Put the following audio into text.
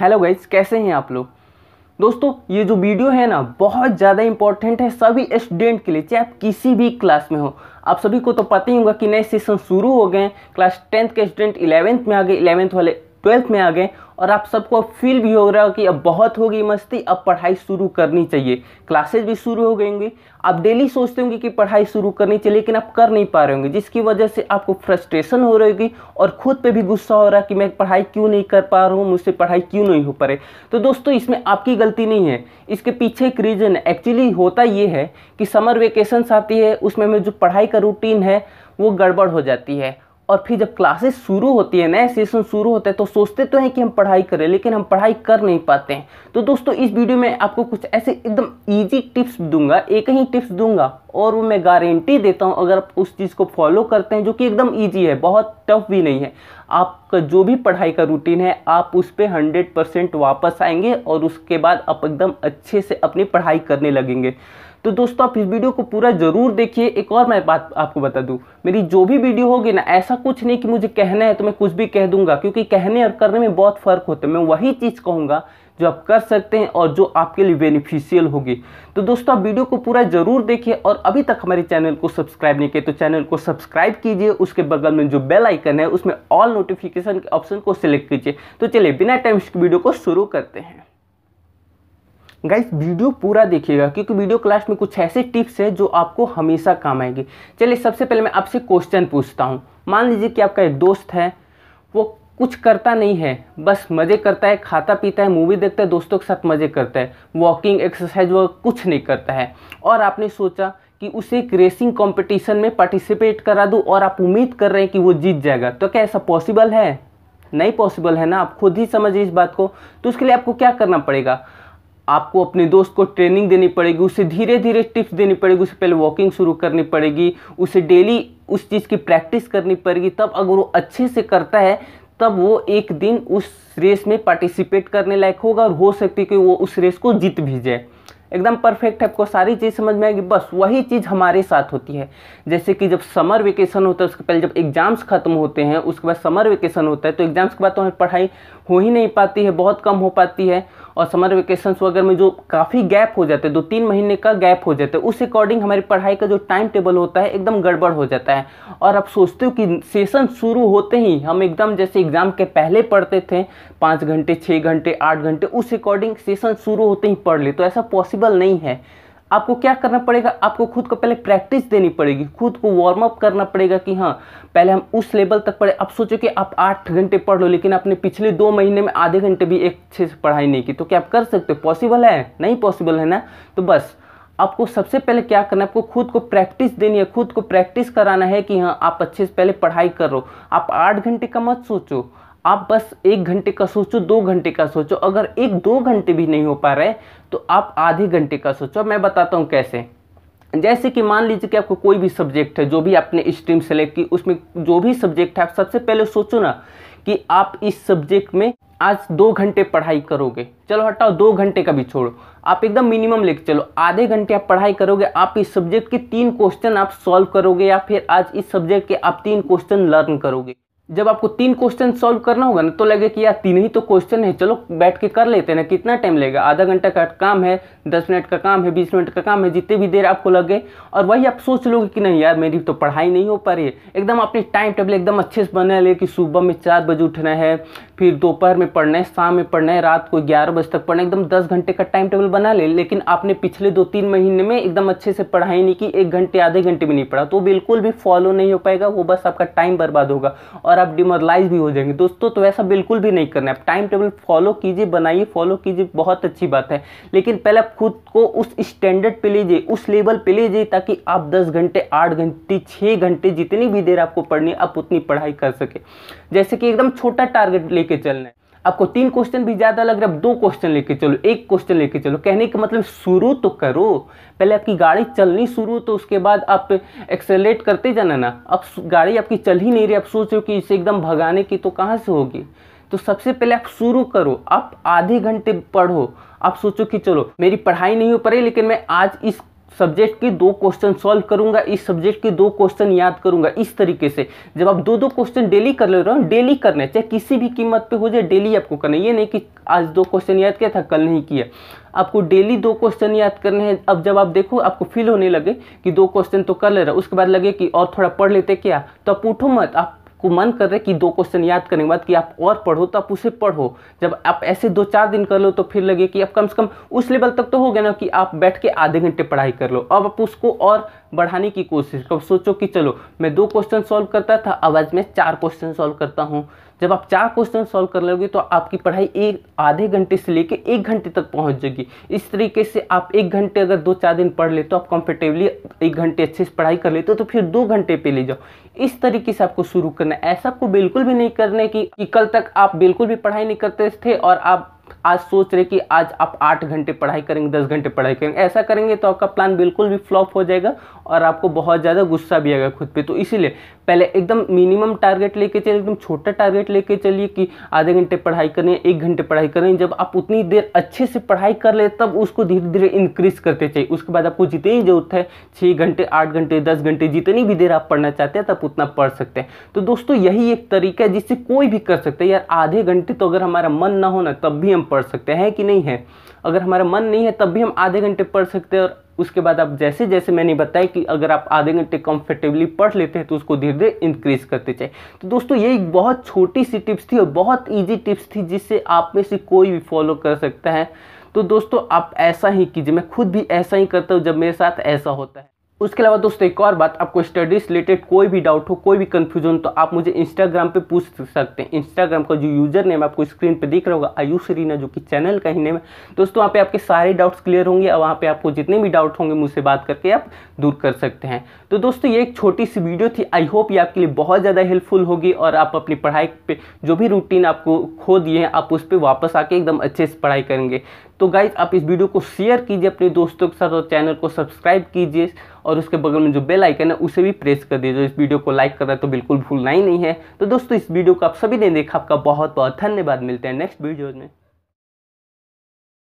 hello guys कैसे हैं आप लोग दोस्तों ये जो वीडियो है ना बहुत ज़्यादा इंपॉर्टेंट है सभी स्टूडेंट के लिए चाहे आप किसी भी क्लास में हो आप सभी को तो पता ही होगा कि नए सेशन शुरू हो गए हैं क्लास टेंथ के स्टूडेंट इलेवेंथ में आ गए इलेवेंथ वाले ट्वेल्थ में आ गए और आप सबको अब फील भी हो रहा हो कि अब बहुत हो गई मस्ती अब पढ़ाई शुरू करनी चाहिए क्लासेज भी शुरू हो गई होंगी आप डेली सोचते होंगे कि पढ़ाई शुरू करनी चाहिए लेकिन आप कर नहीं पा रहे होंगे जिसकी वजह से आपको फ्रस्ट्रेशन हो रही होगी और खुद पे भी गुस्सा हो रहा है कि मैं पढ़ाई क्यों नहीं कर पा रहा हूँ मुझसे पढ़ाई क्यों नहीं हो पा रही तो दोस्तों इसमें आपकी गलती नहीं है इसके पीछे एक रीज़न एक्चुअली होता ये है कि समर वेकेशंस आती है उसमें मैं जो पढ़ाई का रूटीन है वो गड़बड़ हो जाती है और फिर जब क्लासेस शुरू होती है नए सेशन शुरू होते हैं तो सोचते तो हैं कि हम पढ़ाई करें लेकिन हम पढ़ाई कर नहीं पाते हैं तो दोस्तों इस वीडियो में आपको कुछ ऐसे एकदम इजी टिप्स दूंगा एक ही टिप्स दूंगा और वो मैं गारंटी देता हूँ अगर आप उस चीज़ को फॉलो करते हैं जो कि एकदम ईजी है बहुत टफ भी नहीं है आपका जो भी पढ़ाई का रूटीन है आप उस पर हंड्रेड परसेंट वापस आएंगे और उसके बाद आप एकदम अच्छे से अपनी पढ़ाई करने लगेंगे तो दोस्तों आप इस वीडियो को पूरा ज़रूर देखिए एक और मैं बात आपको बता दूँ मेरी जो भी वीडियो होगी ना ऐसा कुछ नहीं कि मुझे कहना है तो मैं कुछ भी कह दूंगा क्योंकि कहने और करने में बहुत फ़र्क होता है मैं वही चीज़ कहूँगा जो आप कर सकते हैं और जो आपके लिए बेनिफिशियल होगी तो दोस्तों आप वीडियो को पूरा ज़रूर देखिए और अभी तक हमारे चैनल को सब्सक्राइब नहीं किए तो चैनल को सब्सक्राइब कीजिए उसके बगल में जो बेल आइकन है उसमें ऑल नोटिफिकेशन के ऑप्शन को सिलेक्ट कीजिए तो चलिए बिना टाइम वीडियो को शुरू करते हैं गाइस वीडियो पूरा देखिएगा क्योंकि वीडियो क्लास में कुछ ऐसे टिप्स है जो आपको हमेशा काम आएगी चलिए सबसे पहले मैं आपसे क्वेश्चन पूछता हूँ मान लीजिए कि आपका एक दोस्त है वो कुछ करता नहीं है बस मज़े करता है खाता पीता है मूवी देखता है दोस्तों के साथ मज़े करता है वॉकिंग एक्सरसाइज वो कुछ नहीं करता है और आपने सोचा कि उसे एक रेसिंग कॉम्पिटिशन में पार्टिसिपेट करा दूँ और आप उम्मीद कर रहे हैं कि वो जीत जाएगा तो क्या ऐसा पॉसिबल है नहीं पॉसिबल है ना आप खुद ही समझिए इस बात को तो उसके लिए आपको क्या करना पड़ेगा आपको अपने दोस्त को ट्रेनिंग देनी पड़ेगी उसे धीरे धीरे टिप्स देनी पड़ेगी उसे पहले वॉकिंग शुरू करनी पड़ेगी उसे डेली उस चीज़ की प्रैक्टिस करनी पड़ेगी तब अगर वो अच्छे से करता है तब वो एक दिन उस रेस में पार्टिसिपेट करने लायक होगा और हो सकती है कि वो उस रेस को जीत भी जाए एकदम परफेक्ट है आपको सारी चीज़ समझ में आएगी बस वही चीज़ हमारे साथ होती है जैसे कि जब समर वेकेशन होता है उसके पहले जब एग्ज़ाम्स ख़त्म होते हैं उसके बाद समर वेकेशन होता है तो एग्ज़ाम्स के बाद तो हमें पढ़ाई हो ही नहीं पाती है बहुत कम हो पाती है और समर वेकेशन वगैरह में जो काफ़ी गैप हो जाता है दो तीन महीने का गैप हो जाता है उस अकॉर्डिंग हमारी पढ़ाई का जो टाइम टेबल होता है एकदम गड़बड़ हो जाता है और आप सोचते हो कि सेशन शुरू होते ही हम एकदम जैसे एग्ज़ाम के पहले पढ़ते थे पाँच घंटे छः घंटे आठ घंटे उस अकॉर्डिंग सेशन शुरू होते ही पढ़ ले तो ऐसा पॉसिबल पॉसिबल नहीं है आपको क्या करना पड़ेगा आपको खुद को पहले प्रैक्टिस देनी पड़ेगी खुद को वार्म अप करना पड़ेगा कि हाँ पहले हम उस लेवल तक पढ़े आप सोचो कि आप आठ घंटे पढ़ लो लेकिन आपने पिछले दो महीने में आधे घंटे भी एक अच्छे से पढ़ाई नहीं की तो क्या आप कर सकते हो पॉसिबल है नहीं पॉसिबल है ना तो बस आपको सबसे पहले क्या करना है आपको खुद को प्रैक्टिस देनी है खुद को प्रैक्टिस कराना है कि हाँ आप अच्छे से पहले पढ़ाई करो आप आठ घंटे का मत सोचो आप बस एक घंटे का सोचो दो घंटे का सोचो अगर एक दो घंटे भी नहीं हो पा रहे तो आप आधे घंटे का सोचो मैं बताता हूँ कैसे जैसे कि मान लीजिए कि आपको कोई भी सब्जेक्ट है जो भी आपने स्ट्रीम सेलेक्ट की उसमें जो भी सब्जेक्ट है आप सबसे पहले सोचो ना कि आप इस सब्जेक्ट में आज दो घंटे पढ़ाई करोगे चलो हटाओ दो घंटे का भी छोड़ो आप एकदम मिनिमम लेके चलो आधे घंटे आप पढ़ाई करोगे आप इस सब्जेक्ट के तीन क्वेश्चन आप सॉल्व करोगे या फिर आज इस सब्जेक्ट के आप तीन क्वेश्चन लर्न करोगे जब आपको तीन क्वेश्चन सॉल्व करना होगा ना तो लगे कि यार तीन ही तो क्वेश्चन है चलो बैठ के कर लेते हैं ना कितना टाइम लगेगा आधा घंटा का काम है दस मिनट का काम है बीस मिनट का काम है जितने भी देर आपको लगे और वही आप सोच लोगे कि नहीं यार मेरी तो पढ़ाई नहीं हो पा रही है एकदम अपने टाइम टेबल एकदम अच्छे से बना ले कि सुबह में चार बजे उठना है फिर दोपहर में पढ़ना है शाम में पढ़ना है रात को ग्यारह बजे तक पढ़ना है एकदम दस घंटे का टाइम टेबल बना ले लेकिन आपने पिछले दो तीन महीने में एकदम अच्छे से पढ़ाई नहीं की एक घंटे आधे घंटे में नहीं पढ़ा तो बिल्कुल भी फॉलो नहीं हो पाएगा वो बस आपका टाइम बर्बाद होगा और और आप डिमोरलाइज भी हो जाएंगे दोस्तों तो ऐसा बिल्कुल भी नहीं करना है आप टाइम टेबल फॉलो कीजिए बनाइए फॉलो कीजिए बहुत अच्छी बात है लेकिन पहले आप खुद को उस स्टैंडर्ड पे लीजिए उस लेवल पे लीजिए ताकि आप 10 घंटे 8 घंटे 6 घंटे जितनी भी देर आपको पढ़नी आप उतनी पढ़ाई कर सके जैसे कि एकदम छोटा टारगेट लेके चलना है आपको तीन क्वेश्चन भी ज़्यादा लग रहा है दो क्वेश्चन लेके चलो एक क्वेश्चन लेके चलो कहने का मतलब शुरू तो करो पहले आपकी गाड़ी चलनी शुरू तो उसके बाद आप एक्सेलेट करते जाना ना अब गाड़ी आपकी चल ही नहीं रही आप सोच रहे हो कि इसे एकदम भगाने की तो कहाँ से होगी तो सबसे पहले आप शुरू करो आप आधे घंटे पढ़ो आप सोचो कि चलो मेरी पढ़ाई नहीं हो पा रही लेकिन मैं आज इस सब्जेक्ट के दो क्वेश्चन सॉल्व करूंगा इस सब्जेक्ट के दो क्वेश्चन याद करूंगा इस तरीके से जब आप दो दो क्वेश्चन डेली कर ले रहे हो डेली करना चाहे किसी भी कीमत पे हो जाए डेली आपको करना ये नहीं कि आज दो क्वेश्चन याद किया था कल नहीं किया आपको डेली दो क्वेश्चन याद करने हैं अब जब आप देखो आपको फील होने लगे कि दो क्वेश्चन तो कर ले रहा उसके बाद लगे कि और थोड़ा पढ़ लेते क्या तो आप उठो मत आप को मन कर रहे कि दो क्वेश्चन याद करने के बाद कि आप और पढ़ो तो आप उसे पढ़ो जब आप ऐसे दो चार दिन कर लो तो फिर लगे कि अब कम से कम उस लेवल तक तो हो गया ना कि आप बैठ के आधे घंटे पढ़ाई कर लो अब आप उसको और बढ़ाने की कोशिश करो सोचो कि चलो मैं दो क्वेश्चन सॉल्व करता था अब आज मैं चार क्वेश्चन सॉल्व करता हूँ जब आप चार क्वेश्चन सॉल्व कर लोगे तो आपकी पढ़ाई एक आधे घंटे से लेकर एक घंटे तक पहुंच जाएगी इस तरीके से आप एक घंटे अगर दो चार दिन पढ़ लेते हो आप कंफर्टेबली एक घंटे अच्छे से पढ़ाई कर लेते हो तो फिर दो घंटे पे ले जाओ इस तरीके से आपको शुरू करना है ऐसा आपको बिल्कुल भी नहीं करना है कि, कि कल तक आप बिल्कुल भी पढ़ाई नहीं करते थे और आप आज सोच रहे कि आज आप आठ घंटे पढ़ाई करेंगे दस घंटे पढ़ाई करेंगे ऐसा करेंगे तो आपका प्लान बिल्कुल भी फ्लॉप हो जाएगा और आपको बहुत ज़्यादा गुस्सा भी आएगा खुद पे तो इसीलिए पहले एकदम मिनिमम टारगेट लेके चलिए एकदम छोटा टारगेट लेके चलिए कि आधे घंटे पढ़ाई करें एक घंटे पढ़ाई करें जब आप उतनी देर अच्छे से पढ़ाई कर ले तब उसको धीरे धीरे इंक्रीज करते चाहिए उसके बाद आपको जितनी जरूरत है छः घंटे आठ घंटे दस घंटे जितनी भी देर आप पढ़ना चाहते हैं तब उतना पढ़ सकते हैं तो दोस्तों यही एक तरीका है जिससे कोई भी कर सकते हैं यार आधे घंटे तो अगर हमारा मन ना हो ना तब भी हम पढ़ सकते हैं कि नहीं है अगर हमारा मन नहीं है तब भी हम आधे घंटे पढ़ सकते हैं और उसके बाद आप जैसे जैसे मैंने बताया कि अगर आप आधे घंटे कंफर्टेबली पढ़ लेते हैं तो उसको धीरे धीरे इंक्रीज करते जाए तो दोस्तों ये एक बहुत छोटी सी टिप्स थी और बहुत ईजी टिप्स थी जिससे आप में से कोई भी फॉलो कर सकता है तो दोस्तों आप ऐसा ही कीजिए मैं खुद भी ऐसा ही करता हूँ जब मेरे साथ ऐसा होता है उसके अलावा दोस्तों एक और बात आपको स्टडीज रिलेटेड कोई भी डाउट हो कोई भी कन्फ्यूजन तो आप मुझे इंस्टाग्राम पे पूछ सकते हैं इंस्टाग्राम का जो यूजर नेम आपको स्क्रीन पे दिख रहा होगा आयुष रीना जो कि चैनल का ही नेम है दोस्तों वहाँ पे आपके सारे डाउट्स क्लियर होंगे और वहाँ पे आपको जितने भी डाउट होंगे मुझसे बात करके आप दूर कर सकते हैं तो दोस्तों ये एक छोटी सी वीडियो थी आई होप ये आपके लिए बहुत ज़्यादा हेल्पफुल होगी और आप अपनी पढ़ाई पर जो भी रूटीन आपको खो दिए हैं आप उस पर वापस आके एकदम अच्छे से पढ़ाई करेंगे तो गाइज आप इस वीडियो को शेयर कीजिए अपने दोस्तों के साथ और चैनल को सब्सक्राइब कीजिए और उसके बगल में जो बेल आइकन है उसे भी प्रेस कर दीजिए इस वीडियो को लाइक करना तो बिल्कुल भूलना ही नहीं है तो दोस्तों इस वीडियो को आप सभी ने देखा आपका बहुत बहुत धन्यवाद मिलते हैं नेक्स्ट वीडियोज़ में